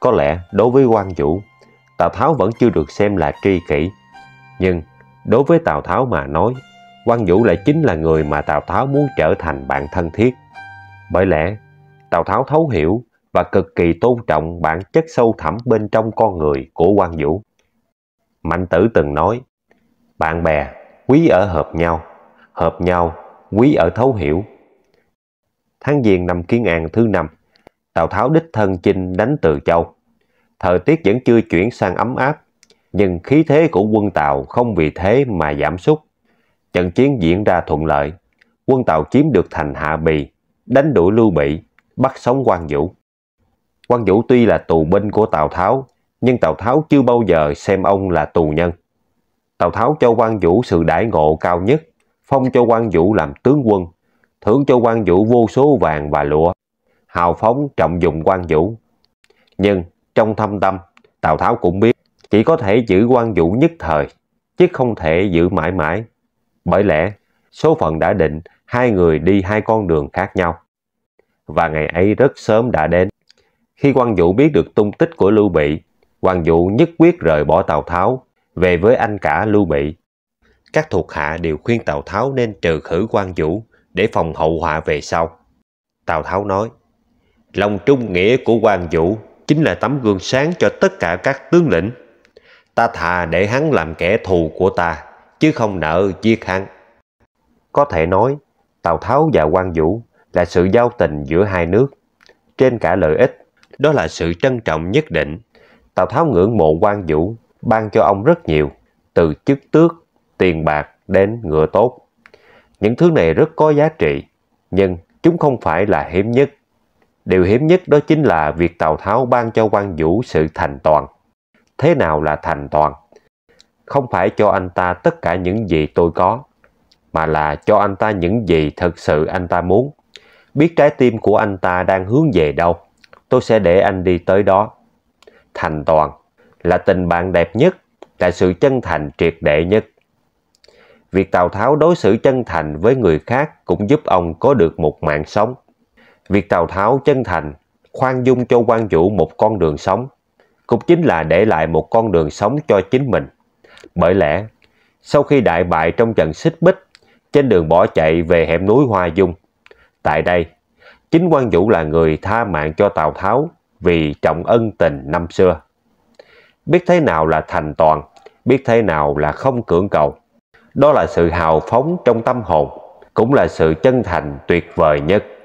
Có lẽ đối với quan Vũ, Tào Tháo vẫn chưa được xem là tri kỷ. Nhưng đối với Tào Tháo mà nói, quan Vũ lại chính là người mà Tào Tháo muốn trở thành bạn thân thiết. Bởi lẽ, Tào Tháo thấu hiểu và cực kỳ tôn trọng bản chất sâu thẳm bên trong con người của quan Vũ. Mạnh tử từng nói, bạn bè quý ở hợp nhau, hợp nhau quý ở thấu hiểu. Tháng Giêng năm Kiến An thứ năm Tào Tháo đích thân chinh đánh Từ Châu. Thời tiết vẫn chưa chuyển sang ấm áp, nhưng khí thế của quân Tào không vì thế mà giảm sút. Trận chiến diễn ra thuận lợi, quân Tào chiếm được thành Hạ Bì, đánh đuổi Lưu Bị, bắt sống Quan Vũ. Quan Vũ tuy là tù binh của Tào Tháo, nhưng Tào Tháo chưa bao giờ xem ông là tù nhân. Tào Tháo cho Quan Vũ sự đãi ngộ cao nhất, phong cho Quan Vũ làm tướng quân, thưởng cho Quan Vũ vô số vàng và lụa hào phóng trọng dụng quan vũ. Nhưng trong thâm tâm, Tào Tháo cũng biết chỉ có thể giữ quan vũ nhất thời, chứ không thể giữ mãi mãi. Bởi lẽ, số phận đã định hai người đi hai con đường khác nhau. Và ngày ấy rất sớm đã đến. Khi quan vũ biết được tung tích của Lưu Bị, quan vũ nhất quyết rời bỏ Tào Tháo, về với anh cả Lưu Bị. Các thuộc hạ đều khuyên Tào Tháo nên trừ khử quan vũ để phòng hậu họa về sau. Tào Tháo nói, Lòng trung nghĩa của Hoàng Vũ chính là tấm gương sáng cho tất cả các tướng lĩnh. Ta thà để hắn làm kẻ thù của ta, chứ không nợ giết hắn. Có thể nói, Tào Tháo và Quan Vũ là sự giao tình giữa hai nước. Trên cả lợi ích, đó là sự trân trọng nhất định. Tào Tháo ngưỡng mộ Quan Vũ, ban cho ông rất nhiều, từ chức tước, tiền bạc đến ngựa tốt. Những thứ này rất có giá trị, nhưng chúng không phải là hiếm nhất. Điều hiếm nhất đó chính là việc Tào Tháo ban cho quan Vũ sự thành toàn. Thế nào là thành toàn? Không phải cho anh ta tất cả những gì tôi có, mà là cho anh ta những gì thật sự anh ta muốn. Biết trái tim của anh ta đang hướng về đâu, tôi sẽ để anh đi tới đó. Thành toàn là tình bạn đẹp nhất, là sự chân thành triệt đệ nhất. Việc Tào Tháo đối xử chân thành với người khác cũng giúp ông có được một mạng sống. Việc Tào Tháo chân thành, khoan dung cho quan Vũ một con đường sống, cũng chính là để lại một con đường sống cho chính mình. Bởi lẽ, sau khi đại bại trong trận xích bích, trên đường bỏ chạy về hẻm núi Hoa Dung, tại đây, chính quan Vũ là người tha mạng cho Tào Tháo vì trọng ân tình năm xưa. Biết thế nào là thành toàn, biết thế nào là không cưỡng cầu. Đó là sự hào phóng trong tâm hồn, cũng là sự chân thành tuyệt vời nhất.